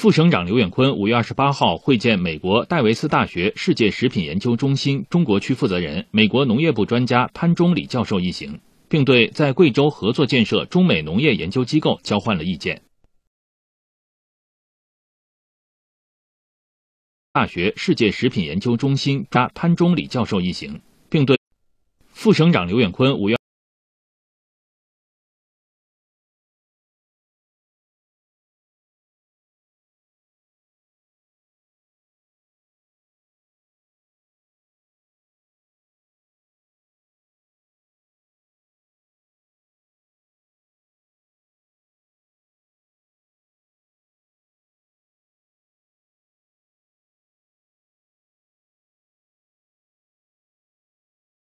副省长刘远坤五月二十八号会见美国戴维斯大学世界食品研究中心中国区负责人、美国农业部专家潘忠礼教授一行，并对在贵州合作建设中美农业研究机构交换了意见。大学世界食品研究中心加潘忠礼教授一行，并对副省长刘远坤五月。